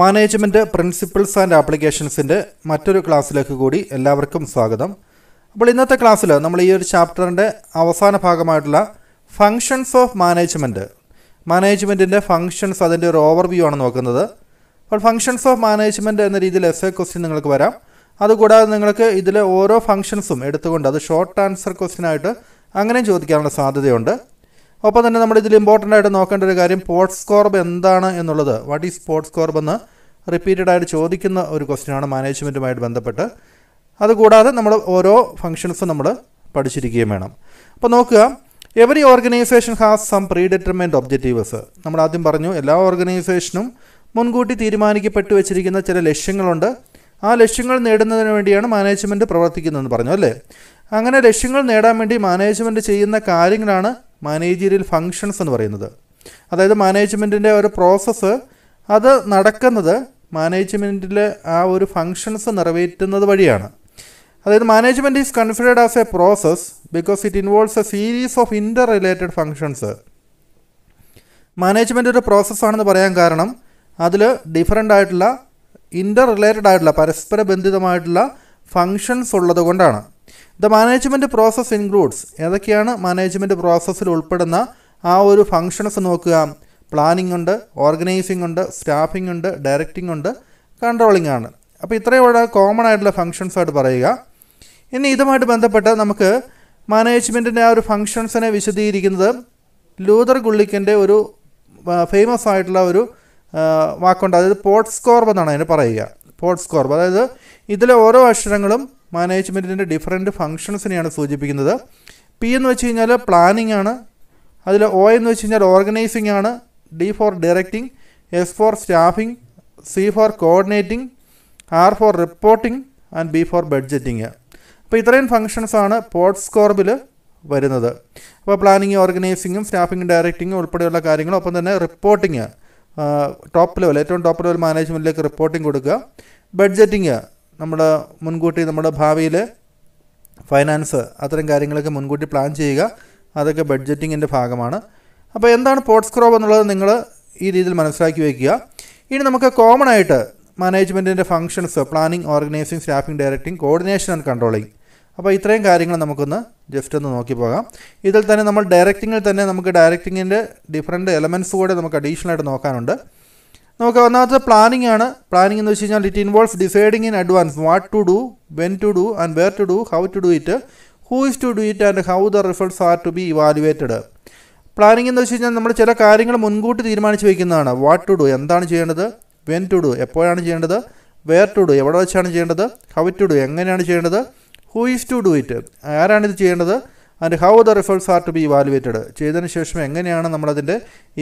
management principles and ആപ്ലിക്കേഷൻസിൻ്റെ മറ്റൊരു ക്ലാസ്സിലേക്ക് കൂടി എല്ലാവർക്കും സ്വാഗതം അപ്പോൾ ഇന്നത്തെ ക്ലാസ്സിൽ നമ്മൾ ഈ ഒരു ചാപ്റ്ററിൻ്റെ അവസാന ഭാഗമായിട്ടുള്ള ഫങ്ഷൻസ് ഓഫ് മാനേജ്മെൻറ്റ് മാനേജ്മെൻറ്റിൻ്റെ ഫങ്ഷൻസ് അതിൻ്റെ ഒരു ഓവർവ്യൂ ആണ് നോക്കുന്നത് അപ്പോൾ ഫങ്ഷൻസ് ഓഫ് മാനേജ്മെൻറ്റ് എന്ന രീതിയിൽ എസ് എ ക്വസ്റ്റ്യൻ നിങ്ങൾക്ക് വരാം അതുകൂടാതെ നിങ്ങൾക്ക് ഇതിലെ ഓരോ ഫങ്ഷൻസും എടുത്തുകൊണ്ട് അത് ഷോർട്ട് ആൻസർ ക്വസ്റ്റ്യനായിട്ട് അങ്ങനെ ചോദിക്കാനുള്ള സാധ്യതയുണ്ട് ഒപ്പം തന്നെ നമ്മൾ ഇതിൽ ഇമ്പോർട്ടൻ്റ് ആയിട്ട് നോക്കേണ്ട ഒരു കാര്യം പോർട്സ് കോർബ് എന്താണ് എന്നുള്ളത് വാട്ട് ഈസ് പോർട്സ് കോർബ് എന്ന് റിപ്പീറ്റഡ് ആയിട്ട് ചോദിക്കുന്ന ഒരു ആണ് മാനേജ്മെൻറ്റുമായിട്ട് ബന്ധപ്പെട്ട് അതുകൂടാതെ നമ്മൾ ഓരോ ഫങ്ഷൻസും നമ്മൾ പഠിച്ചിരിക്കുകയും വേണം അപ്പോൾ നോക്കുക every organisation has some predetermined objectives നമ്മൾ ആദ്യം പറഞ്ഞു എല്ലാ ഓർഗനൈസേഷനും മുൻകൂട്ടി തീരുമാനിക്കപ്പെട്ടു വെച്ചിരിക്കുന്ന ചില ലക്ഷ്യങ്ങളുണ്ട് ആ ലക്ഷ്യങ്ങൾ നേടുന്നതിന് വേണ്ടിയാണ് മാനേജ്മെൻറ്റ് പ്രവർത്തിക്കുന്നതെന്ന് പറഞ്ഞു അല്ലേ അങ്ങനെ ലക്ഷ്യങ്ങൾ നേടാൻ വേണ്ടി മാനേജ്മെൻറ്റ് ചെയ്യുന്ന കാര്യങ്ങളാണ് മാനേജീരിയൽ ഫങ്ഷൻസ് എന്ന് പറയുന്നത് അതായത് മാനേജ്മെൻറ്റിൻ്റെ ഒരു പ്രോസസ്സ് അത് നടക്കുന്നത് മാനേജ്മെൻറ്റിൽ ആ ഒരു ഫങ്ഷൻസ് നിറവേറ്റുന്നത് വഴിയാണ് അതായത് management is considered as a process because it involves a series of interrelated functions management ഒരു പ്രോസസ്സാണെന്ന് പറയാൻ കാരണം അതിൽ ഡിഫറൻ്റ് ആയിട്ടുള്ള ഇൻ്റർ റിലേറ്റഡ് ആയിട്ടുള്ള പരസ്പര ബന്ധിതമായിട്ടുള്ള ഫങ്ഷൻസ് ഉള്ളതുകൊണ്ടാണ് ദ മാനേജ്മെൻറ്റ് പ്രോസസ്സ് ഇൻക്ലൂഡ്സ് ഏതൊക്കെയാണ് മാനേജ്മെൻറ്റ് പ്രോസസ്സിൽ ഉൾപ്പെടുന്ന ആ ഒരു ഫങ്ഷൻസ് നോക്കുക പ്ലാനിംഗ് ഉണ്ട് ഓർഗനൈസിംഗ് ഉണ്ട് സ്റ്റാഫിംഗ് ഉണ്ട് ഡയറക്റ്റിംഗ് ഉണ്ട് കൺട്രോളിംഗ് ആണ് അപ്പോൾ ഇത്രയുള്ള കോമൺ ആയിട്ടുള്ള ഫങ്ഷൻസ് ആയിട്ട് പറയുക ഇനി ഇതുമായിട്ട് ബന്ധപ്പെട്ട് നമുക്ക് മാനേജ്മെൻറ്റിൻ്റെ ആ ഒരു ഫങ്ഷൻസിനെ വിശദീകരിക്കുന്നത് ലൂതർ ഗുള്ളിക്കൻ്റെ ഒരു ഫേമസ് ആയിട്ടുള്ള ഒരു വാക്കുണ്ട് അതായത് പോട്ട് സ്കോർബ് എന്നാണ് അതിന് പറയുക പോട്ട് സ്കോർ അതായത് ഇതിലെ ഓരോ അക്ഷരങ്ങളും മാനേജ്മെൻറ്റിൻ്റെ ഡിഫറെൻറ്റ് ഫങ്ഷൻസിനെയാണ് സൂചിപ്പിക്കുന്നത് പി എന്ന് വെച്ച് കഴിഞ്ഞാൽ പ്ലാനിംഗ് ആണ് അതിൽ ഒ എന്ന് വെച്ച് കഴിഞ്ഞാൽ ഓർഗനൈസിംഗ് ആണ് D for directing S for staffing C for coordinating R for reporting and B for budgeting അപ്പോൾ ഇത്രയും ആണ് പോട്ട്സ് കോർബിൽ വരുന്നത് അപ്പോൾ പ്ലാനിങ് ഓർഗനൈസിങ്ങും സ്റ്റാഫിംഗും ഡയറക്റ്റിങ്ങും ഉൾപ്പെടെയുള്ള കാര്യങ്ങളും ഒപ്പം തന്നെ റിപ്പോർട്ടിങ് ടോപ്പ് ലെവൽ ഏറ്റവും ടോപ്പ് ലെവൽ മാനേജ്മെൻറ്റിലേക്ക് റിപ്പോർട്ടിംഗ് കൊടുക്കുക ബഡ്ജറ്റിങ് നമ്മുടെ മുൻകൂട്ടി നമ്മുടെ ഭാവിയിൽ ഫൈനാൻസ് അത്തരം കാര്യങ്ങളൊക്കെ മുൻകൂട്ടി പ്ലാൻ ചെയ്യുക അതൊക്കെ ബഡ്ജറ്റിങ്ങിൻ്റെ ഭാഗമാണ് അപ്പോൾ എന്താണ് പോട്സ് ക്രോപ്പ് എന്നുള്ളത് നിങ്ങൾ ഈ രീതിയിൽ മനസ്സിലാക്കി വയ്ക്കുക ഇനി നമുക്ക് കോമൺ ആയിട്ട് മാനേജ്മെൻറ്റിൻ്റെ functions planning organising staffing directing coordination and controlling അപ്പോൾ ഇത്രയും കാര്യങ്ങൾ നമുക്കൊന്ന് ജസ്റ്റ് ഒന്ന് നോക്കി പോകാം ഇതിൽ തന്നെ നമ്മൾ ഡയറക്റ്റിങ്ങിൽ തന്നെ നമുക്ക് ഡയറക്റ്റിങ്ങിൻ്റെ ഡിഫറെൻറ്റ് എലമെൻസ് കൂടെ നമുക്ക് അഡീഷണലായിട്ട് ആയിട്ട് നോക്കാനുണ്ട് നമുക്ക് ഒന്നാമത്തെ പ്ലാനിംഗ് ആണ് പ്ലാനിംഗ് എന്ന് വെച്ച് കഴിഞ്ഞാൽ it involve deciding in advance what to do when to do and where to do how to do it who is to do it and how the results are to be evaluated planning എന്ന് വെച്ച് കഴിഞ്ഞാൽ നമ്മൾ ചില കാര്യങ്ങൾ മുൻകൂട്ടി തീരുമാനിച്ച് വയ്ക്കുന്നതാണ് what to do എന്താണ് ചെയ്യേണ്ടത് വെൻ ടു ഡു എപ്പോഴാണ് ചെയ്യേണ്ടത് വെയർ ടു ഡു എവിടെ വെച്ചാണ് ചെയ്യേണ്ടത് ഹൗ ടു ഡു എങ്ങനെയാണ് ചെയ്യേണ്ടത് who is to do it ആരാണിത് ചെയ്യേണ്ടത് and how the results are to be evaluated ചെയ്തതിന് ശേഷം എങ്ങനെയാണ് നമ്മളതിൻ്റെ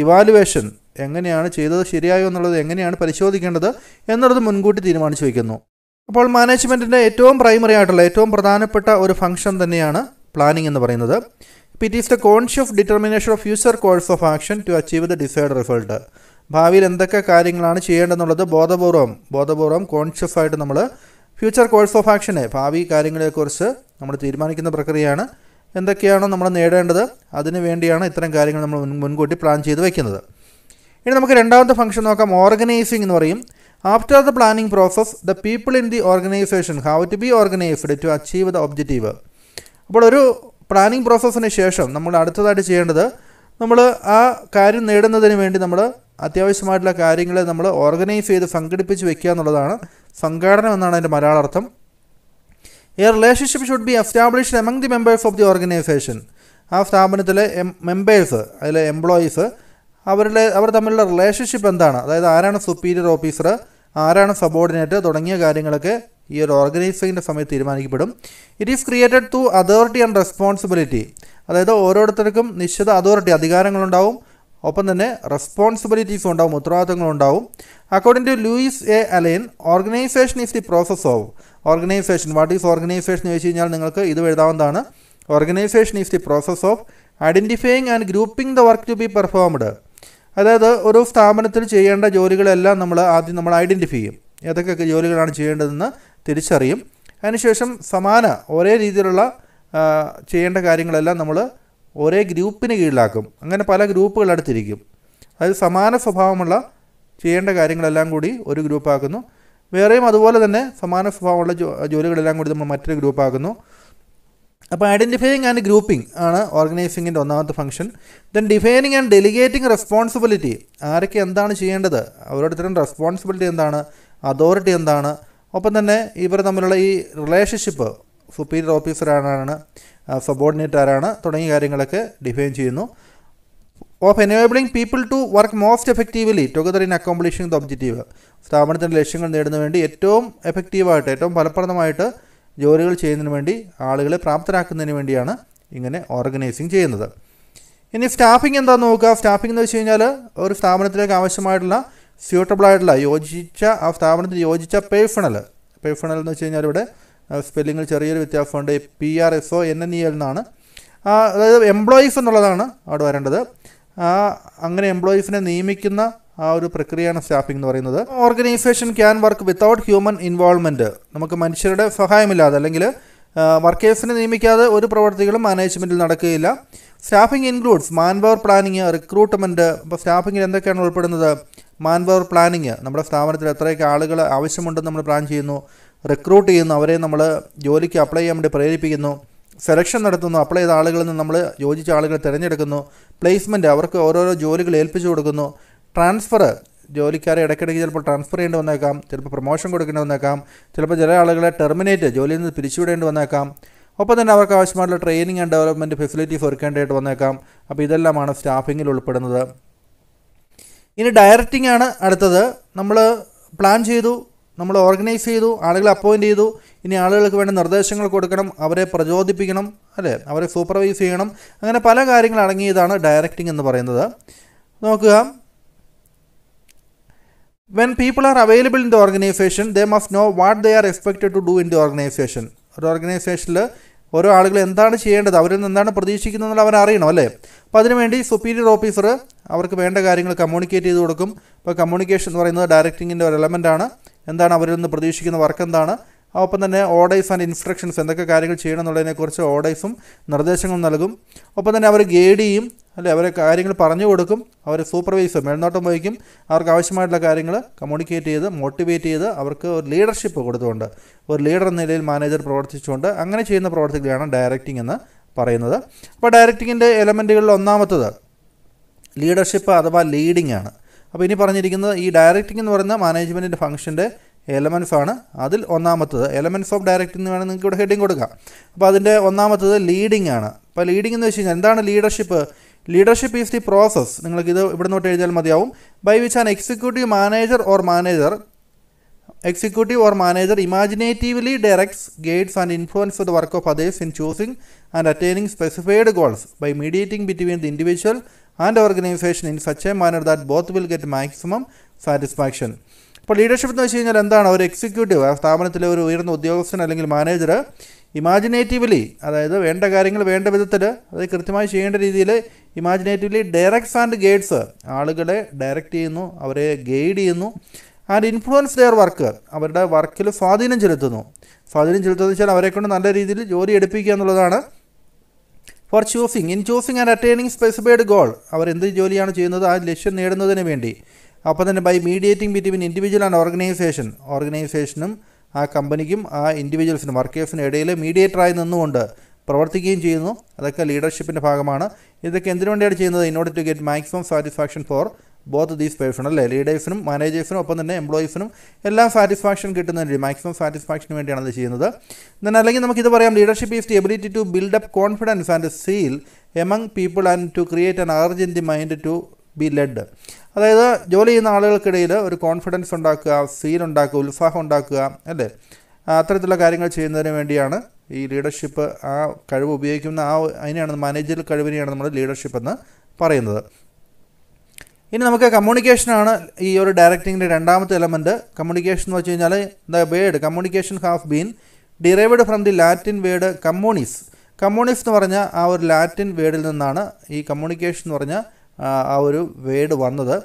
ഇവാലുവേഷൻ എങ്ങനെയാണ് ചെയ്തത് ശരിയായോ എന്നുള്ളത് എങ്ങനെയാണ് പരിശോധിക്കേണ്ടത് എന്നുള്ളത് മുൻകൂട്ടി തീരുമാനിച്ചു വയ്ക്കുന്നു അപ്പോൾ മാനേജ്മെൻറ്റിൻ്റെ ഏറ്റവും പ്രൈമറി ആയിട്ടുള്ള ഏറ്റവും പ്രധാനപ്പെട്ട ഒരു ഫംഗ്ഷൻ തന്നെയാണ് പ്ലാനിംഗ് എന്ന് പറയുന്നത് ഇപ്പോൾ it is the conscious determination of future course of action to achieve the decide result ഭാവിയിൽ എന്തൊക്കെ കാര്യങ്ങളാണ് ചെയ്യേണ്ടതെന്നുള്ളത് ബോധപൂർവം ബോധപൂർവം കോൺഷ്യസ് ആയിട്ട് നമ്മൾ ഫ്യൂച്ചർ കോഴ്സ് ഓഫ് ആക്ഷനെ ഭാവി കാര്യങ്ങളെക്കുറിച്ച് നമ്മൾ തീരുമാനിക്കുന്ന പ്രക്രിയയാണ് എന്തൊക്കെയാണോ നമ്മൾ നേടേണ്ടത് അതിനു വേണ്ടിയാണ് ഇത്തരം കാര്യങ്ങൾ നമ്മൾ മുൻകൂട്ടി പ്ലാൻ ചെയ്ത് വയ്ക്കുന്നത് ഇനി നമുക്ക് രണ്ടാമത്തെ ഫംഗ്ഷൻ നോക്കാം ഓർഗനൈസിംഗ് എന്ന് പറയും after the planning process the people in the organisation how to be organised to achieve the objective അപ്പോൾ ഒരു പ്ലാനിംഗ് പ്രോസസ്സിന് ശേഷം നമ്മൾ അടുത്തതായിട്ട് ചെയ്യേണ്ടത് നമ്മൾ ആ കാര്യം നേടുന്നതിന് വേണ്ടി നമ്മൾ അത്യാവശ്യമായിട്ടുള്ള കാര്യങ്ങളെ നമ്മൾ ഓർഗനൈസ് ചെയ്ത് സംഘടിപ്പിച്ച് വെക്കുക എന്നുള്ളതാണ് സംഘാടനം എന്നാണ് അതിൻ്റെ മലയാളാർത്ഥം a relationship should be established among the members of the organisation ആ സ്ഥാപനത്തിലെ മെമ്പേഴ്സ് അതിലെ എംപ്ലോയീസ് അവരുടെ അവർ തമ്മിലുള്ള റിലേഷൻഷിപ്പ് എന്താണ് അതായത് ആരാണ് സുപ്പീരിയർ ഓഫീസർ ആരാണ് സബോർഡിനേറ്റ് തുടങ്ങിയ കാര്യങ്ങളൊക്കെ ഈ ഒരു ഓർഗനൈസിങ്ങിൻ്റെ സമയത്ത് തീരുമാനിക്കപ്പെടും it is created to authority and responsibility അതായത് ഓരോരുത്തർക്കും നിശ്ചിത അതോറിറ്റി അധികാരങ്ങളുണ്ടാവും ഒപ്പം തന്നെ റെസ്പോൺസിബിലിറ്റീസും ഉണ്ടാവും ഉത്തരവാദിത്തങ്ങളുണ്ടാവും according to Louis A Allen organisation is the process of organisation what is organisation ചോദിച്ചു കഴിഞ്ഞാൽ നിങ്ങൾക്ക് ഇത് എഴുതാവുന്നതാണ് organisation is the process of identifying and grouping the work to be performed അതായത് ഒരു സ്ഥാപനത്തിൽ ചെയ്യേണ്ട ജോലികളെല്ലാം നമ്മൾ ആദ്യം നമ്മൾ ഐഡൻറ്റിഫൈ ചെയ്യും ഏതൊക്കെ ജോലികളാണ് ചെയ്യേണ്ടതെന്ന് തിരിച്ചറിയും അതിനുശേഷം സമാന ഒരേ രീതിയിലുള്ള ചെയ്യേണ്ട കാര്യങ്ങളെല്ലാം നമ്മൾ ഒരേ ഗ്രൂപ്പിന് കീഴിലാക്കും അങ്ങനെ പല ഗ്രൂപ്പുകൾ അടുത്തിരിക്കും അതായത് സമാന സ്വഭാവമുള്ള ചെയ്യേണ്ട കാര്യങ്ങളെല്ലാം കൂടി ഒരു ഗ്രൂപ്പാക്കുന്നു വേറെയും അതുപോലെ തന്നെ സമാന സ്വഭാവമുള്ള ജോ ജോലികളെല്ലാം കൂടി നമ്മൾ മറ്റൊരു ഗ്രൂപ്പാക്കുന്നു അപ്പോൾ ഐഡൻറ്റിഫൈയിങ് ആൻഡ് ഗ്രൂപ്പിംഗ് ആണ് ഓർഗനൈസിങ്ങിൻ്റെ ഒന്നാമത്തെ function then defining and delegating responsibility ആരൊക്കെ എന്താണ് ചെയ്യേണ്ടത് തരം റെസ്പോൺസിബിലിറ്റി എന്താണ് അതോറിറ്റി എന്താണ് ഒപ്പം തന്നെ ഇവർ തമ്മിലുള്ള ഈ റിലേഷൻഷിപ്പ് സുപ്പീരിയർ ഓഫീസർ ആരാണ് സബോർഡിനേറ്റ് ആരാണ് തുടങ്ങിയ കാര്യങ്ങളൊക്കെ ഡിഫൈൻ ചെയ്യുന്നു of enabling people to work most effectively together in accomplishing the objective സ്ഥാപനത്തിൻ്റെ ലക്ഷ്യങ്ങൾ നേടുന്ന വേണ്ടി ഏറ്റവും എഫക്റ്റീവായിട്ട് ഏറ്റവും ഫലപ്രദമായിട്ട് ജോലികൾ ചെയ്യുന്നതിന് വേണ്ടി ആളുകളെ പ്രാപ്തരാക്കുന്നതിന് വേണ്ടിയാണ് ഇങ്ങനെ ഓർഗനൈസിങ് ചെയ്യുന്നത് ഇനി സ്റ്റാഫിംഗ് എന്താ നോക്കുക സ്റ്റാഫിംഗ് എന്ന് വെച്ച് കഴിഞ്ഞാൽ ഒരു സ്ഥാപനത്തിലേക്ക് ആവശ്യമായിട്ടുള്ള സ്യൂട്ടബിൾ ആയിട്ടുള്ള യോജിച്ച ആ സ്ഥാപനത്തിന് യോജിച്ച പേഴ്സണൽ പേഴ്സണൽ എന്ന് വെച്ച് കഴിഞ്ഞാൽ ഇവിടെ സ്പെല്ലിങ്ങിൽ ചെറിയൊരു വ്യത്യാസമുണ്ട് P R S O N N E L എന്നാണ് അതായത് എംപ്ലോയീസ് എന്നുള്ളതാണ് അവിടെ വരേണ്ടത് ആ അങ്ങനെ എംപ്ലോയീസിനെ നിയമിക്കുന്ന ആ ഒരു പ്രക്രിയയാണ് സ്റ്റാഫിംഗ് എന്ന് പറയുന്നത് organisation can work without human involvement നമുക്ക് മനുഷ്യരുടെ സഹായമില്ലാതെ അല്ലെങ്കിൽ വർക്കേഴ്സിനെ നിയമിക്കാതെ ഒരു പ്രവർത്തികളും മാനേജ്മെൻറ്റിൽ നടക്കുകയില്ല staffing includes manpower planning recruitment അപ്പോൾ സ്റ്റാഫിങ്ങിൽ എന്തൊക്കെയാണ് ഉൾപ്പെടുന്നത് മാൻപവർ പ്ലാനിങ് നമ്മുടെ സ്ഥാപനത്തിൽ എത്രയൊക്കെ ആളുകൾ ആവശ്യമുണ്ടെന്ന് നമ്മൾ പ്ലാൻ ചെയ്യുന്നു റിക്രൂട്ട് ചെയ്യുന്നു അവരെ നമ്മൾ ജോലിക്ക് അപ്ലൈ ചെയ്യാൻ വേണ്ടി പ്രേരിപ്പിക്കുന്നു സെലക്ഷൻ നടത്തുന്നു അപ്ലൈ ചെയ്ത ആളുകളിൽ നിന്ന് നമ്മൾ യോജിച്ച ആളുകളെ തിരഞ്ഞെടുക്കുന്നു പ്ലേസ്മെൻറ്റ് അവർക്ക് ഓരോരോ ജോലികൾ ഏൽപ്പിച്ചു കൊടുക്കുന്നു ട്രാൻസ്ഫർ ജോലിക്കാരെ ഇടയ്ക്കിടയ്ക്ക് ചിലപ്പോൾ ട്രാൻസ്ഫർ ചെയ്യേണ്ടി വന്നേക്കാം ചിലപ്പോൾ പ്രൊമോഷൻ കൊടുക്കേണ്ടി വന്നേക്കാം ചിലപ്പോൾ ചില ആളുകളെ ടെർമിനേറ്റ് ജോലിയിൽ നിന്ന് പിരിച്ചുവിടേണ്ടി വന്നേക്കാം ഒപ്പം തന്നെ അവർക്ക് ആവശ്യമായിട്ടുള്ള ട്രെയിനിങ് ആൻഡ് ഡെവലപ്മെൻറ്റ് ഫെസിലിറ്റീസ് ഒരുക്കേണ്ടതായിട്ട് വന്നേക്കാം അപ്പോൾ ഇതെല്ലാമാണ് സ്റ്റാഫിങ്ങിൽ ഉൾപ്പെടുന്നത് ഇനി ഡയറക്റ്റിംഗ് ആണ് അടുത്തത് നമ്മൾ പ്ലാൻ ചെയ്തു നമ്മൾ ഓർഗനൈസ് ചെയ്തു ആളുകളെ അപ്പോയിൻറ്റ് ചെയ്തു ഇനി ആളുകൾക്ക് വേണ്ട നിർദ്ദേശങ്ങൾ കൊടുക്കണം അവരെ പ്രചോദിപ്പിക്കണം അല്ലേ അവരെ സൂപ്പർവൈസ് ചെയ്യണം അങ്ങനെ പല കാര്യങ്ങൾ അടങ്ങിയതാണ് ഡയറക്റ്റിംഗ് എന്ന് പറയുന്നത് നോക്കുക when people are available in the organisation they must know what they are expected to do in the organisation ഒരു ഓർഗനൈസേഷനിൽ ഓരോ ആളുകൾ എന്താണ് ചെയ്യേണ്ടത് അവരിൽ നിന്ന് എന്താണ് പ്രതീക്ഷിക്കുന്നതെന്ന് അവർ അറിയണം അല്ലേ അപ്പോൾ അതിനുവേണ്ടി സുപ്പീരിയർ ഓഫീസർ അവർക്ക് വേണ്ട കാര്യങ്ങൾ കമ്മ്യൂണിക്കേറ്റ് ചെയ്ത് കൊടുക്കും ഇപ്പോൾ കമ്മ്യൂണിക്കേഷൻ എന്ന് പറയുന്നത് ഡയറക്റ്റിങ്ങിൻ്റെ ഒരു എലമെൻ്റ് ആണ് എന്താണ് അവരിൽ നിന്ന് പ്രതീക്ഷിക്കുന്ന വർക്ക് എന്താണ് ഒപ്പം തന്നെ ഓർഡേഴ്സ് ആൻഡ് ഇൻസ്ട്രക്ഷൻസ് എന്തൊക്കെ കാര്യങ്ങൾ ചെയ്യണം എന്നുള്ളതിനെക്കുറിച്ച് ഓർഡേഴ്സും നിർദ്ദേശങ്ങളും നൽകും ഒപ്പം തന്നെ അവർ ഗൈഡ് ചെയ്യും അല്ലെ അവരെ കാര്യങ്ങൾ പറഞ്ഞു കൊടുക്കും അവർ സൂപ്പർവൈസർ മേൽനോട്ടം വഹിക്കും അവർക്ക് ആവശ്യമായിട്ടുള്ള കാര്യങ്ങൾ കമ്മ്യൂണിക്കേറ്റ് ചെയ്ത് മോട്ടിവേറ്റ് ചെയ്ത് അവർക്ക് ഒരു ലീഡർഷിപ്പ് കൊടുത്തുകൊണ്ട് ഒരു ലീഡർ എന്ന നിലയിൽ മാനേജർ പ്രവർത്തിച്ചുകൊണ്ട് അങ്ങനെ ചെയ്യുന്ന പ്രവർത്തികളാണ് ഡയറക്റ്റിംഗ് എന്ന് പറയുന്നത് അപ്പോൾ ഡയറക്റ്റിങ്ങിൻ്റെ എലമെൻറ്റുകളിൽ ഒന്നാമത്തത് ലീഡർഷിപ്പ് അഥവാ ലീഡിംഗ് ആണ് അപ്പോൾ ഇനി പറഞ്ഞിരിക്കുന്നത് ഈ ഡയറക്റ്റിംഗ് എന്ന് പറയുന്ന മാനേജ്മെൻറ്റിൻ്റെ ഫംഗ്ഷൻ്റെ എലമെൻസ് ആണ് അതിൽ ഒന്നാമത്തത് എലമെൻസ് ഓഫ് ഡയറക്റ്റ് എന്ന് വേണമെങ്കിൽ നിങ്ങൾക്ക് ഇവിടെ ഹെഡിങ് കൊടുക്കാം അപ്പോൾ അതിൻ്റെ ഒന്നാമത്തത് ലീഡിംഗ് ആണ് അപ്പോൾ ലീഡിംഗ് എന്ന് വെച്ച് കഴിഞ്ഞാൽ എന്താണ് leadership leadership is the process നിങ്ങൾക്ക് ഇത് ഇവിടെ നോട്ട് എഴുതിയാൽ മതിയാവും by which an executive manager or manager executive or manager imaginatively directs guides and influence the work of others in choosing and attaining specified goals by mediating between the individual and organisation in such a manner that both will get maximum satisfaction അപ്പോൾ leadership എന്ന് വെച്ച് കഴിഞ്ഞാൽ എന്താണ് ഒരു executive ആ സ്ഥാപനത്തിലെ ഒരു ഉയർന്ന ഉദ്യോഗസ്ഥൻ അല്ലെങ്കിൽ മാനേജർ ഇമാജിനേറ്റീവ്ലി അതായത് വേണ്ട കാര്യങ്ങൾ വേണ്ട വിധത്തിൽ അത് കൃത്യമായി ചെയ്യേണ്ട രീതിയിൽ ഇമാജിനേറ്റീവ്ലി ഡയറക്ട്സ് ആൻഡ് ഗൈഡ്സ് ആളുകളെ ഡയറക്റ്റ് ചെയ്യുന്നു അവരെ ഗൈഡ് ചെയ്യുന്നു ആൻഡ് ഇൻഫ്ലുവൻസ് ദെയർ വർക്ക് അവരുടെ വർക്കിൽ സ്വാധീനം ചെലുത്തുന്നു സ്വാധീനം ചെലുത്തുക വെച്ചാൽ അവരെക്കൊണ്ട് നല്ല രീതിയിൽ ജോലി എടുപ്പിക്കുക എന്നുള്ളതാണ് for choosing in choosing and attaining specified goal അവർ എന്ത് ജോലിയാണ് ചെയ്യുന്നത് ആ ലക്ഷ്യം നേടുന്നതിന് വേണ്ടി അപ്പോൾ തന്നെ by mediating between individual and organisation ഓർഗനൈസേഷനും ആ കമ്പനിക്കും ആ ഇൻഡിവിജ്വൽസിനും വർക്കേഴ്സിനും ഇടയിൽ മീഡിയേറ്ററായി നിന്നുകൊണ്ട് പ്രവർത്തിക്കുകയും ചെയ്യുന്നു അതൊക്കെ ലീഡർഷിപ്പിൻ്റെ ഭാഗമാണ് ഇതൊക്കെ എന്തിനു വേണ്ടിയാണ് ചെയ്യുന്നത് in order to get maximum satisfaction for both these person അല്ലേ ലീഡേഴ്സിനും മാനേജേഴ്സിനും ഒപ്പം തന്നെ എംപ്ലോയീസിനും എല്ലാം സാറ്റിസ്ഫാക്ഷൻ കിട്ടുന്നതിന് മാക്സിമം സാറ്റിസ്ഫാക്ഷന് വേണ്ടിയാണ് അത് ചെയ്യുന്നത് എന്നാൽ അല്ലെങ്കിൽ നമുക്കിത് പറയാം leadership is the ability to build up confidence and zeal among people and to create an urgent mind to be led അതായത് ജോലി ചെയ്യുന്ന ആളുകൾക്കിടയിൽ ഒരു കോൺഫിഡൻസ് ഉണ്ടാക്കുക സീൻ ഉണ്ടാക്കുക ഉത്സാഹം ഉണ്ടാക്കുക അല്ലേ അത്തരത്തിലുള്ള കാര്യങ്ങൾ ചെയ്യുന്നതിന് വേണ്ടിയാണ് ഈ ലീഡർഷിപ്പ് ആ കഴിവ് ഉപയോഗിക്കുന്ന ആ അതിനെയാണ് മാനേജർ കഴിവിനെയാണ് നമ്മൾ ലീഡർഷിപ്പ് എന്ന് പറയുന്നത് ഇനി നമുക്ക് കമ്മ്യൂണിക്കേഷനാണ് ഈ ഒരു ഡയറക്ടിങ്ങിൻ്റെ രണ്ടാമത്തെ എലമെൻറ്റ് കമ്മ്യൂണിക്കേഷൻ എന്ന് വെച്ച് കഴിഞ്ഞാൽ the word communication has been derived from the Latin word communis communis എന്ന് പറഞ്ഞ ആ ഒരു ലാറ്റിൻ വേഡിൽ നിന്നാണ് ഈ കമ്മ്യൂണിക്കേഷൻ എന്ന് പറഞ്ഞ ആ ഒരു വേഡ് വന്നത്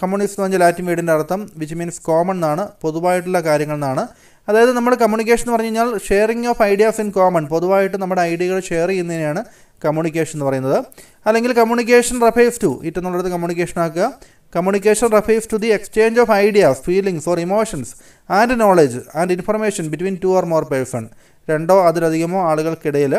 കമ്മ്യൂണിസ്റ്റ് എന്ന് പറഞ്ഞാൽ ലാറ്റിൻ വേർഡിൻ്റെ അർത്ഥം വിച്ച് മീൻസ് കോമൺ എന്നാണ് പൊതുവായിട്ടുള്ള കാര്യങ്ങൾ എന്നാണ് അതായത് നമ്മുടെ കമ്മ്യൂണിക്കേഷൻ എന്ന് പറഞ്ഞു കഴിഞ്ഞാൽ sharing of ideas in common പൊതുവായിട്ട് നമ്മുടെ ഐഡിയകൾ ഷെയർ ചെയ്യുന്നതിനെയാണ് കമ്മ്യൂണിക്കേഷൻ എന്ന് പറയുന്നത് അല്ലെങ്കിൽ കമ്മ്യൂണിക്കേഷൻ റഫേഴ്സ് ടു ഇറ്റ് എന്നുള്ളത് കമ്മ്യൂണിക്കേഷൻ ആക്കുക communication refers to the exchange of ideas feelings or emotions and knowledge and information between two or more person രണ്ടോ അതിലധികമോ ആളുകൾക്കിടയിൽ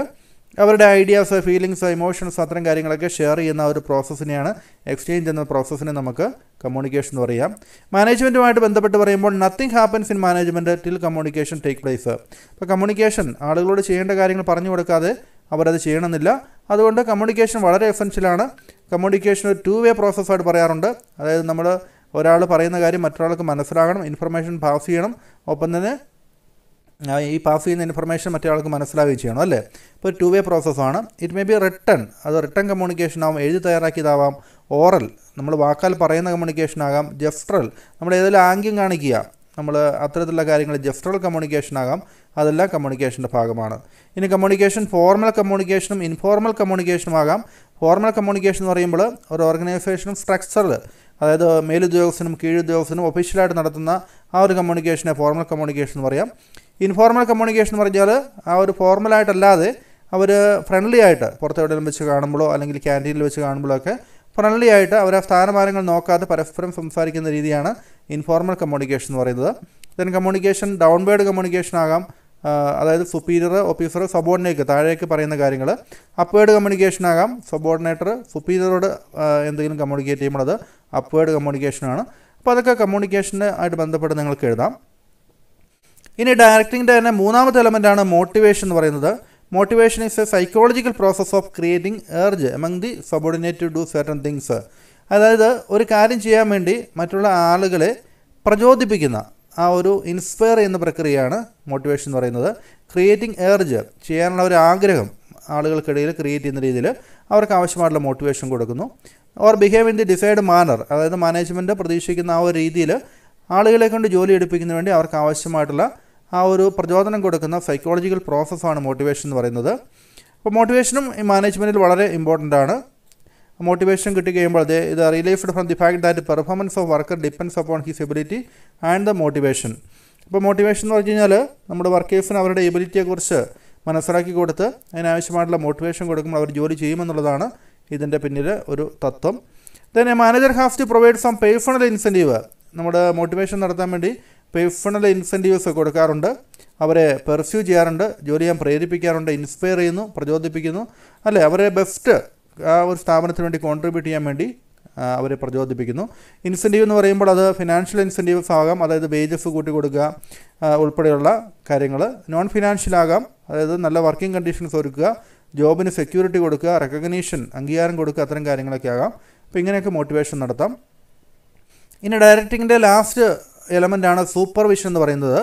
അവരുടെ ഐഡിയാസ് ഫീലിങ്സ് ഇമോഷൻസ് അത്തരം കാര്യങ്ങളൊക്കെ ഷെയർ ചെയ്യുന്ന ഒരു പ്രോസസ്സിനെയാണ് എക്സ്ചേഞ്ച് എന്ന പ്രോസസ്സിനെ നമുക്ക് കമ്മ്യൂണിക്കേഷൻ എന്ന് പറയാം മാനേജ്മെൻറ്റുമായിട്ട് ബന്ധപ്പെട്ട് പറയുമ്പോൾ nothing happens in management till communication take place അപ്പോൾ കമ്മ്യൂണിക്കേഷൻ ആളുകളോട് ചെയ്യേണ്ട കാര്യങ്ങൾ പറഞ്ഞു കൊടുക്കാതെ അവരത് ചെയ്യണമെന്നില്ല അതുകൊണ്ട് കമ്മ്യൂണിക്കേഷൻ വളരെ എസെൻഷ്യലാണ് കമ്മ്യൂണിക്കേഷൻ ഒരു ടു വേ പ്രോസസ്സായിട്ട് പറയാറുണ്ട് അതായത് നമ്മൾ ഒരാൾ പറയുന്ന കാര്യം മറ്റൊരാൾക്ക് മനസ്സിലാകണം ഇൻഫർമേഷൻ പാസ് ചെയ്യണം ഒപ്പം തന്നെ ഈ പാസ് ചെയ്യുന്ന ഇൻഫർമേഷൻ മറ്റേ ആൾക്ക് മനസ്സിലാവുകയും ചെയ്യണം അല്ലേ ഇപ്പോൾ ടു വേ പ്രോസസ്സാണ് ഇറ്റ് മേ ബി റിട്ടൺ അത് റിട്ടൺ കമ്മ്യൂണിക്കേഷൻ ആവാം എഴുതി തയ്യാറാക്കിയതാവാം ഓറൽ നമ്മൾ വാക്കാൽ പറയുന്ന കമ്മ്യൂണിക്കേഷൻ ആകാം ജെസ്ട്രൽ നമ്മൾ ഏതെങ്കിലും ആംഗ്യം കാണിക്കുക നമ്മൾ അത്തരത്തിലുള്ള കാര്യങ്ങൾ ജെസ്ട്രൽ കമ്മ്യൂണിക്കേഷൻ ആകാം അതെല്ലാം കമ്മ്യൂണിക്കേഷൻ്റെ ഭാഗമാണ് ഇനി കമ്മ്യൂണിക്കേഷൻ ഫോർമൽ കമ്മ്യൂണിക്കേഷനും ഇൻഫോർമൽ കമ്മ്യൂണിക്കേഷനും ആകാം ഫോർമൽ കമ്മ്യൂണിക്കേഷൻ എന്ന് പറയുമ്പോൾ ഒരു ഓർഗനൈസേഷനും സ്ട്രക്ചറിൽ അതായത് മേലുദ്യോഗസ്ഥനും കീഴുദ്യോഗസ്ഥനും ഒഫീഷ്യലായിട്ട് നടത്തുന്ന ആ ഒരു കമ്മ്യൂണിക്കേഷനെ ഫോർമൽ കമ്മ്യൂണിക്കേഷൻ എന്ന് പറയാം ഇൻഫോർമൽ കമ്മ്യൂണിക്കേഷൻ എന്ന് പറഞ്ഞാൽ ആ ഒരു ഫോർമലായിട്ടല്ലാതെ അവർ ഫ്രണ്ട്ലി ആയിട്ട് പുറത്തെവിടെയും വെച്ച് കാണുമ്പോഴോ അല്ലെങ്കിൽ ക്യാൻറ്റീനിൽ വെച്ച് കാണുമ്പോഴോ ഒക്കെ ഫ്രണ്ട്ലി ആയിട്ട് അവർ ആ സ്ഥാനമാനങ്ങൾ നോക്കാതെ പരസ്പരം സംസാരിക്കുന്ന രീതിയാണ് ഇൻഫോർമൽ കമ്മ്യൂണിക്കേഷൻ എന്ന് പറയുന്നത് ദെൻ കമ്മ്യൂണിക്കേഷൻ ഡൗൺവേർഡ് കമ്മ്യൂണിക്കേഷൻ ആകാം അതായത് സുപ്പീരിയർ ഓഫീസർ സബോർഡിനേക്ക് താഴേക്ക് പറയുന്ന കാര്യങ്ങൾ അപ്വേർഡ് കമ്മ്യൂണിക്കേഷൻ ആകാം സബോർഡിനേറ്റർ സുപ്പീരിയറോട് എന്തെങ്കിലും കമ്മ്യൂണിക്കേറ്റ് ചെയ്യുമ്പോൾ അത് അപ്വേർഡ് കമ്മ്യൂണിക്കേഷനാണ് അപ്പോൾ അതൊക്കെ കമ്മ്യൂണിക്കേഷന് ആയിട്ട് ബന്ധപ്പെട്ട് നിങ്ങൾക്ക് എഴുതാം ഇനി ഡയറക്റ്റിങ്ങിൻ്റെ തന്നെ മൂന്നാമത്തെ എലമെൻറ്റാണ് മോട്ടിവേഷൻ എന്ന് പറയുന്നത് motivation is a psychological process of creating urge among the subordinate to do certain things അതായത് ഒരു കാര്യം ചെയ്യാൻ വേണ്ടി മറ്റുള്ള ആളുകളെ പ്രചോദിപ്പിക്കുന്ന ആ ഒരു ഇൻസ്പയർ ചെയ്യുന്ന പ്രക്രിയയാണ് മോട്ടിവേഷൻ എന്ന് പറയുന്നത് ക്രിയേറ്റിംഗ് ഏർജ് ചെയ്യാനുള്ള ഒരു ആഗ്രഹം ആളുകൾക്കിടയിൽ ക്രിയേറ്റ് ചെയ്യുന്ന രീതിയിൽ അവർക്ക് ആവശ്യമായിട്ടുള്ള മോട്ടിവേഷൻ കൊടുക്കുന്നു or behave in the decide manner അതായത് മാനേജ്മെൻറ്റ് പ്രതീക്ഷിക്കുന്ന ആ ഒരു രീതിയിൽ ആളുകളെ കൊണ്ട് ജോലി എടുപ്പിക്കുന്നതിന് വേണ്ടി അവർക്ക് ആവശ്യമായിട്ടുള്ള ആ ഒരു പ്രചോദനം കൊടുക്കുന്ന സൈക്കോളജിക്കൽ പ്രോസസ്സാണ് മോട്ടിവേഷൻ എന്ന് പറയുന്നത് അപ്പോൾ മോട്ടിവേഷനും ഈ മാനേജ്മെൻറ്റിൽ വളരെ ഇമ്പോർട്ടൻ്റ് ആണ് മോട്ടിവേഷൻ കഴിയുമ്പോൾ ദേ ഇത് relieved from the fact that performance of worker depends upon his ability and the motivation അപ്പോൾ മോട്ടിവേഷൻ എന്ന് പറഞ്ഞു കഴിഞ്ഞാൽ നമ്മുടെ വർക്കേഴ്സിന് അവരുടെ എബിലിറ്റിയെക്കുറിച്ച് മനസ്സിലാക്കി കൊടുത്ത് അതിനാവശ്യമായിട്ടുള്ള മോട്ടിവേഷൻ കൊടുക്കുമ്പോൾ അവർ ജോലി ചെയ്യുമെന്നുള്ളതാണ് ഇതിൻ്റെ പിന്നിൽ ഒരു തത്വം then a manager has to provide some personal incentive നമ്മുടെ മോട്ടിവേഷൻ നടത്താൻ വേണ്ടി പെർസണൽ ഇൻസെൻറ്റീവ്സ് ഒക്കെ കൊടുക്കാറുണ്ട് അവരെ പെർസ്യൂ ചെയ്യാറുണ്ട് ജോലി ചെയ്യാൻ പ്രേരിപ്പിക്കാറുണ്ട് ഇൻസ്പയർ ചെയ്യുന്നു പ്രചോദിപ്പിക്കുന്നു അല്ലേ അവരെ ബെസ്റ്റ് ആ ഒരു സ്ഥാപനത്തിന് വേണ്ടി കോൺട്രിബ്യൂട്ട് ചെയ്യാൻ വേണ്ടി അവരെ പ്രചോദിപ്പിക്കുന്നു ഇൻസെൻറ്റീവ് എന്ന് പറയുമ്പോൾ അത് ഫിനാൻഷ്യൽ ഇൻസെൻറ്റീവ്സ് ആകാം അതായത് വേജസ് കൂട്ടി കൊടുക്കുക ഉൾപ്പെടെയുള്ള കാര്യങ്ങൾ നോൺ ഫിനാൻഷ്യൽ ആകാം അതായത് നല്ല വർക്കിംഗ് കണ്ടീഷൻസ് ഒരുക്കുക ജോബിന് സെക്യൂരിറ്റി കൊടുക്കുക റെക്കഗ്നീഷൻ അംഗീകാരം കൊടുക്കുക അത്തരം കാര്യങ്ങളൊക്കെ ആകാം അപ്പോൾ ഇങ്ങനെയൊക്കെ മോട്ടിവേഷൻ നടത്താം ഇനി ഡയറക്റ്റിങ്ങിൻ്റെ ലാസ്റ്റ് ആണ് സൂപ്പർവിഷൻ എന്ന് പറയുന്നത്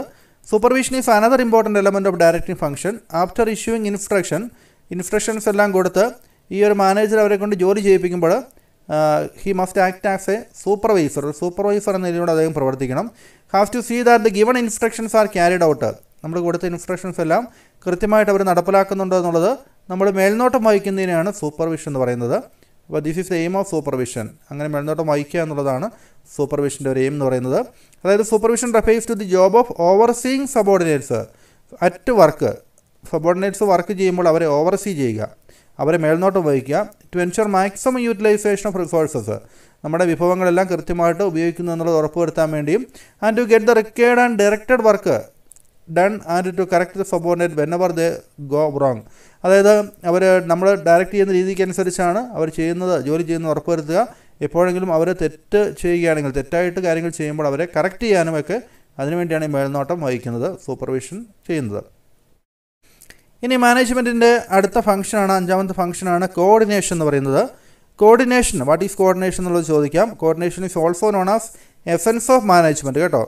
supervision is another important element of directing function after issuing instruction instructions എല്ലാം കൊടുത്ത് ഈ ഒരു മാനേജർ അവരെ കൊണ്ട് ജോലി ചെയ്യിപ്പിക്കുമ്പോൾ he must act as a supervisor ഒരു സൂപ്പർവൈസർ എന്ന രീതിയിലൂടെ അദ്ദേഹം പ്രവർത്തിക്കണം have to see that the given instructions are carried out നമ്മൾ കൊടുത്ത ഇൻസ്ട്രക്ഷൻസ് എല്ലാം കൃത്യമായിട്ട് അവർ നടപ്പിലാക്കുന്നുണ്ടോ എന്നുള്ളത് നമ്മൾ മേൽനോട്ടം വഹിക്കുന്നതിനെയാണ് സൂപ്പർവിഷൻ എന്ന് പറയുന്നത് അപ്പോൾ this is aim of supervision അങ്ങനെ മേൽനോട്ടം വഹിക്കുക എന്നുള്ളതാണ് സൂപ്പർവിഷൻ്റെ ഒരു എയിം എന്ന് പറയുന്നത് അതായത് supervision refers to the job of overseeing subordinates at work subordinates work ചെയ്യുമ്പോൾ അവരെ ഓവർസീ ചെയ്യുക അവരെ മേൽനോട്ട് ഉപയോഗിക്കുക to ensure maximum utilisation of resources നമ്മുടെ വിഭവങ്ങളെല്ലാം കൃത്യമായിട്ട് ഉപയോഗിക്കുന്നു എന്നുള്ളത് ഉറപ്പുവരുത്താൻ വേണ്ടിയും and to get the required and directed work done and to correct the subordinate whenever the go wrong അതായത് അവർ നമ്മൾ ഡയറക്റ്റ് ചെയ്യുന്ന രീതിക്ക് അനുസരിച്ചാണ് അവർ ചെയ്യുന്നത് ജോലി ചെയ്യുന്നത് ഉറപ്പുവരുത്തുക എപ്പോഴെങ്കിലും അവർ തെറ്റ് ചെയ്യുകയാണെങ്കിൽ തെറ്റായിട്ട് കാര്യങ്ങൾ ചെയ്യുമ്പോൾ അവരെ കറക്റ്റ് ചെയ്യാനുമൊക്കെ അതിനുവേണ്ടിയാണ് ഈ മേൽനോട്ടം വഹിക്കുന്നത് സൂപ്പർവിഷൻ ചെയ്യുന്നത് ഇനി മാനേജ്മെൻറ്റിൻ്റെ അടുത്ത ഫംഗ്ഷനാണ് അഞ്ചാമത്തെ ഫംഗ്ഷനാണ് കോർഡിനേഷൻ എന്ന് പറയുന്നത് കോർഡിനേഷൻ വാട്ട് ഈസ് കോർഡിനേഷൻ എന്നുള്ളത് ചോദിക്കാം coordination is also known as essence of management കേട്ടോ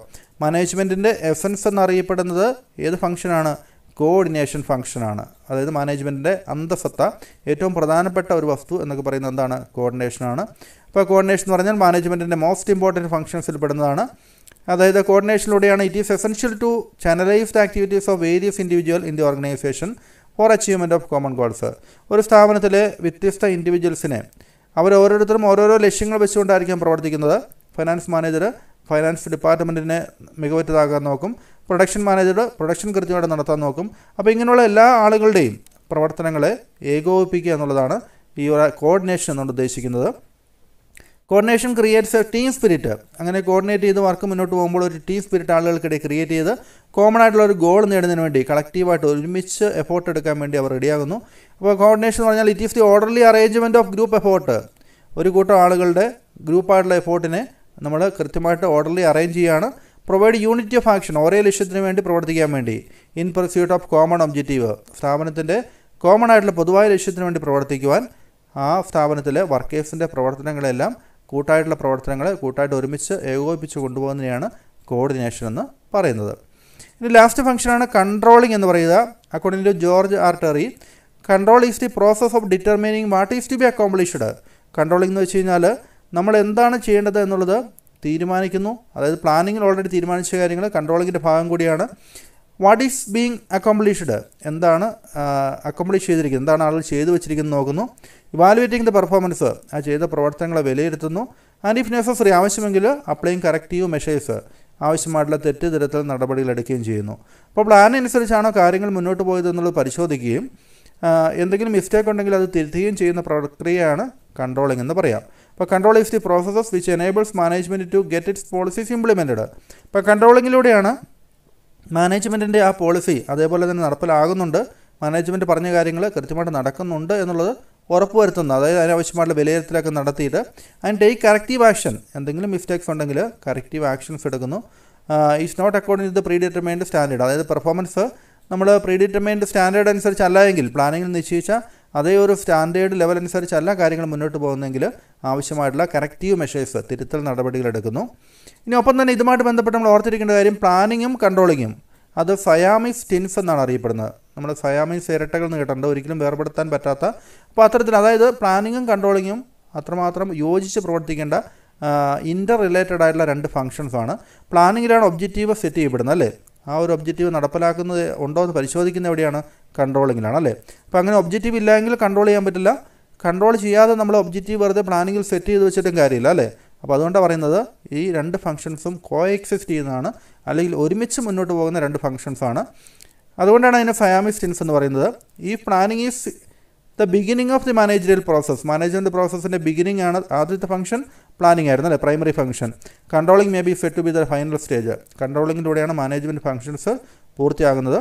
മാനേജ്മെൻറ്റിൻ്റെ എസൻസ് എന്നറിയപ്പെടുന്നത് ഏത് ഫംഗ്ഷനാണ് കോർഡിനേഷൻ ഫംഗ്ഷനാണ് അതായത് മാനേജ്മെൻറ്റിൻ്റെ അന്തസത്ത ഏറ്റവും പ്രധാനപ്പെട്ട ഒരു വസ്തു എന്നൊക്കെ പറയുന്നത് എന്താണ് കോർഡിനേഷനാണ് അപ്പോൾ കോർഡിനേഷൻ എന്ന് പറഞ്ഞാൽ മാനേജ്മെൻറ്റിൻ്റെ മോസ്റ്റ് ഇമ്പോർട്ടൻറ്റ് ഫംഗ്ഷൻസിൽ പെടുന്നതാണ് അതായത് കോർഡിനേഷനിലൂടെയാണ് it is essential to channelise the activities of various individual in the organisation for achievement of common goals ഒരു സ്ഥാപനത്തിലെ വ്യത്യസ്ത ഇൻഡിവിജ്വൽസിനെ അവർ ഓരോരുത്തരും ഓരോരോ ലക്ഷ്യങ്ങൾ വെച്ചുകൊണ്ടായിരിക്കും പ്രവർത്തിക്കുന്നത് ഫൈനാൻസ് മാനേജർ ഫൈനാൻസ് ഡിപ്പാർട്ട്മെൻറ്റിനെ മികവറ്റതാക്കാൻ നോക്കും പ്രൊഡക്ഷൻ മാനേജർ പ്രൊഡക്ഷൻ കൃത്യമായിട്ട് നടത്താൻ നോക്കും അപ്പോൾ ഇങ്ങനെയുള്ള എല്ലാ ആളുകളുടെയും പ്രവർത്തനങ്ങളെ ഏകോപിപ്പിക്കുക എന്നുള്ളതാണ് ഈ ഒരു കോർഡിനേഷൻ എന്നുകൊണ്ട് ഉദ്ദേശിക്കുന്നത് coordination creates a team spirit അങ്ങനെ കോർഡിനേറ്റ് ചെയ്ത് വർക്ക് മുന്നോട്ട് പോകുമ്പോൾ ഒരു ടീം സ്പിരിറ്റ് ആളുകൾക്കിടയിൽ ക്രിയേറ്റ് ചെയ്ത് കോമൺ ആയിട്ടുള്ള ഒരു ഗോൾ നേടുന്നതിന് വേണ്ടി കളക്റ്റീവായിട്ട് ഒരുമിച്ച് എഫോർട്ട് എടുക്കാൻ വേണ്ടി അവർ റെഡിയാകുന്നു അപ്പോൾ കോർഡിനേഷൻ എന്ന് പറഞ്ഞാൽ it is the orderly arrangement of group effort ഒരു കൂട്ടം ആളുകളുടെ ഗ്രൂപ്പായിട്ടുള്ള എഫോർട്ടിനെ നമ്മൾ കൃത്യമായിട്ട് ഓർഡർലി അറേഞ്ച് ചെയ്യുകയാണ് പ്രൊവൈഡ് യൂണിറ്റി ഓഫ് ആക്ഷൻ ഒരേ ലക്ഷ്യത്തിന് വേണ്ടി പ്രവർത്തിക്കാൻ വേണ്ടി in pursuit of common objective സ്ഥാപനത്തിൻ്റെ കോമൺ ആയിട്ടുള്ള പൊതുവായ ലക്ഷ്യത്തിന് വേണ്ടി പ്രവർത്തിക്കുവാൻ ആ സ്ഥാപനത്തിലെ വർക്കേഴ്സിൻ്റെ പ്രവർത്തനങ്ങളെല്ലാം കൂട്ടായിട്ടുള്ള പ്രവർത്തനങ്ങൾ കൂട്ടായിട്ട് ഒരുമിച്ച് ഏകോപിപ്പിച്ച് കൊണ്ടുപോകുന്നതിനെയാണ് കോർഡിനേഷൻ എന്ന് പറയുന്നത് ഇനി ലാസ്റ്റ് ഫംഗ്ഷനാണ് കൺട്രോളിംഗ് എന്ന് പറയുക according to George R Terry control is the process of determining what is to be accomplished controlling എന്ന് വെച്ച് കഴിഞ്ഞാൽ നമ്മൾ എന്താണ് ചെയ്യേണ്ടത് എന്നുള്ളത് തീരുമാനിക്കുന്നു അതായത് പ്ലാനിങ്ങിൽ ഓൾറെഡി തീരുമാനിച്ച കാര്യങ്ങൾ കൺട്രോളിങ്ങിൻ്റെ ഭാഗം കൂടിയാണ് വാട്ട് ഈസ് ബീങ് അക്കോംപ്ലിഷ്ഡ് എന്താണ് അക്കോംപ്ലിഷ് ചെയ്തിരിക്കുന്നത് എന്താണ് ആളുകൾ ചെയ്തു വെച്ചിരിക്കുന്നത് നോക്കുന്നു ഇവാലുവേറ്റിംഗ് ദ പെർഫോമൻസ് ആ ചെയ്ത പ്രവർത്തനങ്ങളെ വിലയിരുത്തുന്നു ആൻഡ് ഇഫ് നെസസറി ആവശ്യമെങ്കിൽ അപ്ലൈയും കറക്റ്റീവ് മെഷേഴ്സ് ആവശ്യമായിട്ടുള്ള തെറ്റ് തരത്തിൽ നടപടികൾ എടുക്കുകയും ചെയ്യുന്നു അപ്പോൾ പ്ലാൻ അനുസരിച്ചാണോ കാര്യങ്ങൾ മുന്നോട്ട് പോയത് എന്നുള്ളത് പരിശോധിക്കുകയും എന്തെങ്കിലും മിസ്റ്റേക്ക് ഉണ്ടെങ്കിൽ അത് തിരുത്തുകയും ചെയ്യുന്ന പ്രക്രിയയാണ് കൺട്രോളിംഗ് എന്ന് പറയാം ഇപ്പോൾ control is the processes which enables management to get its policies implemented ഇപ്പോൾ കൺട്രോളിങ്ങിലൂടെയാണ് മാനേജ്മെൻറ്റിൻ്റെ ആ പോളിസി അതേപോലെ തന്നെ നടപ്പിലാകുന്നുണ്ട് മാനേജ്മെൻറ്റ് പറഞ്ഞ കാര്യങ്ങൾ കൃത്യമായിട്ട് നടക്കുന്നുണ്ട് എന്നുള്ളത് ഉറപ്പുവരുത്തുന്നത് അതായത് അതിനാവശ്യമായിട്ടുള്ള വിലയിരുത്തലൊക്കെ നടത്തിയിട്ട് ആൻഡ് ടേക്ക് കറക്റ്റീവ് ആക്ഷൻ എന്തെങ്കിലും മിസ്റ്റേക്സ് ഉണ്ടെങ്കിൽ കറക്റ്റീവ് ആക്ഷൻസ് എടുക്കുന്നു is not according to the predetermined standard അതായത് പെർഫോമൻസ് നമ്മൾ പ്രീ ഡിറ്റർമൈൻഡ് സ്റ്റാൻഡേർഡ് അനുസരിച്ച് അല്ലായെങ്കിൽ പ്ലാനിങ്ങിൽ നിശ്ചയിച്ച അതേ ഒരു സ്റ്റാൻഡേർഡ് ലെവൽ അനുസരിച്ചല്ല കാര്യങ്ങൾ മുന്നോട്ട് പോകുന്നതെങ്കിൽ ആവശ്യമായിട്ടുള്ള കറക്റ്റീവ് മെഷേഴ്സ് തിരുത്തൽ നടപടികൾ എടുക്കുന്നു ഇനി ഒപ്പം തന്നെ ഇതുമായിട്ട് ബന്ധപ്പെട്ട് നമ്മൾ ഓർത്തിരിക്കേണ്ട കാര്യം പ്ലാനിങ്ങും കൺട്രോളിങ്ങും അത് ഫയാമിസ് ടിൻസ് എന്നാണ് അറിയപ്പെടുന്നത് നമ്മൾ ഫയാമിസ് ഇരട്ടകൾ എന്ന് കേട്ടിട്ടുണ്ട് ഒരിക്കലും വേർപെടുത്താൻ പറ്റാത്ത അപ്പോൾ അത്തരത്തിൽ അതായത് പ്ലാനിങ്ങും കൺട്രോളിങ്ങും അത്രമാത്രം യോജിച്ച് പ്രവർത്തിക്കേണ്ട ഇൻ്റർ റിലേറ്റഡ് ആയിട്ടുള്ള രണ്ട് ആണ് പ്ലാനിങ്ങിലാണ് ഒബ്ജക്റ്റീവ് സെറ്റ് ചെയ്യപ്പെടുന്നത് അല്ലേ ആ ഒരു ഒബ്ജക്റ്റീവ് നടപ്പിലാക്കുന്നത് ഉണ്ടോ എന്ന് പരിശോധിക്കുന്ന എവിടെയാണ് കൺട്രോളിങ്ങിലാണ് അല്ലേ അപ്പോൾ അങ്ങനെ ഒബ്ജക്റ്റീവ് ഇല്ലെങ്കിൽ കൺട്രോൾ ചെയ്യാൻ പറ്റില്ല കൺട്രോൾ ചെയ്യാതെ നമ്മൾ ഒബ്ജക്റ്റീവ് വെറുതെ പ്ലാനിങ്ങിൽ സെറ്റ് ചെയ്ത് വെച്ചിട്ടും കാര്യമില്ല അല്ലേ അപ്പോൾ അതുകൊണ്ടാണ് പറയുന്നത് ഈ രണ്ട് ഫംഗ്ഷൻസും കോ എക്സിസ്റ്റ് ചെയ്യുന്നതാണ് അല്ലെങ്കിൽ ഒരുമിച്ച് മുന്നോട്ട് പോകുന്ന രണ്ട് ഫംഗ്ഷൻസാണ് അതുകൊണ്ടാണ് അതിനെ ഫയാമിസ്റ്റിൻസ് എന്ന് പറയുന്നത് ഈ planning is the beginning of the managerial process management പ്രോസസ്സിൻ്റെ ബിഗിനിങ് ആണ് ആദ്യത്തെ ഫംഗ്ഷൻ പ്ലാനിങ് ആയിരുന്നു അല്ലേ primary function controlling may be set to be the final stage കൺട്രോളിങ്ങിലൂടെയാണ് മാനേജ്മെൻറ്റ് ഫംഗ്ഷൻസ് പൂർത്തിയാകുന്നത്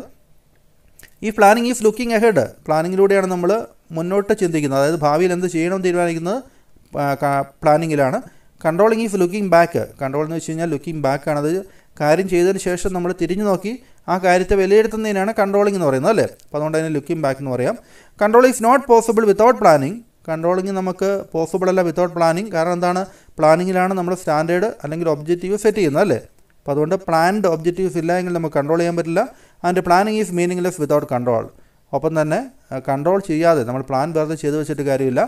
ഈ പ്ലാനിങ് ഈസ് ലുക്കിംഗ് അഹെഡ് പ്ലാനിങ്ങിലൂടെയാണ് നമ്മൾ മുന്നോട്ട് ചിന്തിക്കുന്നത് അതായത് ഭാവിയിൽ എന്ത് ചെയ്യണം തീരുമാനിക്കുന്നത് പ്ലാനിങ്ങിലാണ് controlling is looking back control എന്ന് വെച്ച് കഴിഞ്ഞാൽ ലുക്കിംഗ് ബാക്കാണ് അത് കാര്യം ചെയ്തതിന് ശേഷം നമ്മൾ തിരിഞ്ഞു നോക്കി ആ കാര്യത്തെ വിലയിരുത്തുന്നതിനാണ് കൺട്രോളിംഗ് എന്ന് പറയുന്നത് അല്ലേ അപ്പോൾ അതുകൊണ്ട് തന്നെ ലുക്കിംഗ് ബാക്ക് എന്ന് പറയാം control is not possible without planning controlling നമുക്ക് പോസിബിൾ അല്ല വിത്തൗട്ട് പ്ലാനിങ് കാരണം എന്താണ് പ്ലാനിങ്ങിലാണ് നമ്മൾ സ്റ്റാൻഡേർഡ് അല്ലെങ്കിൽ ഒബ്ജക്റ്റീവ് സെറ്റ് ചെയ്യുന്നത് അല്ലേ അപ്പോൾ അതുകൊണ്ട് പ്ലാൻഡ് ഒബ്ജക്റ്റീവ്സ് ഇല്ല എങ്കിൽ നമുക്ക് കൺട്രോൾ ചെയ്യാൻ പറ്റില്ല and planning is less without control ഒപ്പം തന്നെ കൺട്രോൾ ചെയ്യാതെ നമ്മൾ പ്ലാൻ വെറുതെ ചെയ്തു വെച്ചിട്ട് കാര്യമില്ല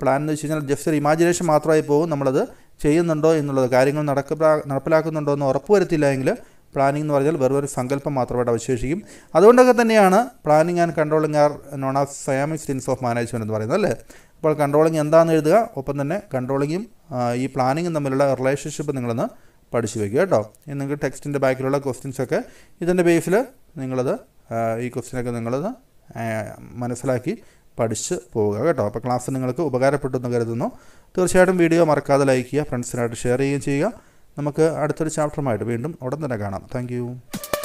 പ്ലാൻ എന്ന് വെച്ച് കഴിഞ്ഞാൽ ജസ്റ്റ് ഒരു ഇമാജിനേഷൻ മാത്രമായി പോകും നമ്മളത് ചെയ്യുന്നുണ്ടോ എന്നുള്ളത് കാര്യങ്ങൾ നടക്ക നടപ്പിലാക്കുന്നുണ്ടോ എന്ന് ഉറപ്പ് എങ്കിൽ പ്ലാനിംഗ് എന്ന് പറഞ്ഞാൽ വെറുതെ ഒരു സങ്കല്പം മാത്രമായിട്ട് അവശേഷിക്കും അതുകൊണ്ടൊക്കെ തന്നെയാണ് planning and controlling are known a Siamese സ്റ്റിൻസ് of management എന്ന് പറയുന്നത് അല്ലേ അപ്പോൾ കൺട്രോളിങ് എന്താണെന്ന് എഴുതുക ഒപ്പം തന്നെ കൺട്രോളിങ്ങും ഈ പ്ലാനിങ്ങും തമ്മിലുള്ള റിലേഷൻഷിപ്പ് നിങ്ങളൊന്ന് പഠിച്ചു വെക്കുക കേട്ടോ നിങ്ങൾക്ക് ടെക്സ്റ്റിൻ്റെ ബാക്കിലുള്ള ക്വസ്റ്റ്യൻസൊക്കെ ഇതിൻ്റെ ബേസിൽ നിങ്ങളത് ഈ ക്വസ്റ്റ്യനൊക്കെ നിങ്ങളത് മനസ്സിലാക്കി പഠിച്ച് പോവുക കേട്ടോ അപ്പോൾ ക്ലാസ് നിങ്ങൾക്ക് എന്ന് കരുതുന്നു തീർച്ചയായിട്ടും വീഡിയോ മറക്കാതെ ലൈക്ക് ചെയ്യുക ഫ്രണ്ട്സിനായിട്ട് ഷെയർ ചെയ്യുകയും ചെയ്യുക നമുക്ക് അടുത്തൊരു ചാപ്റ്ററുമായിട്ട് വീണ്ടും ഉടൻ തന്നെ കാണാം താങ്ക്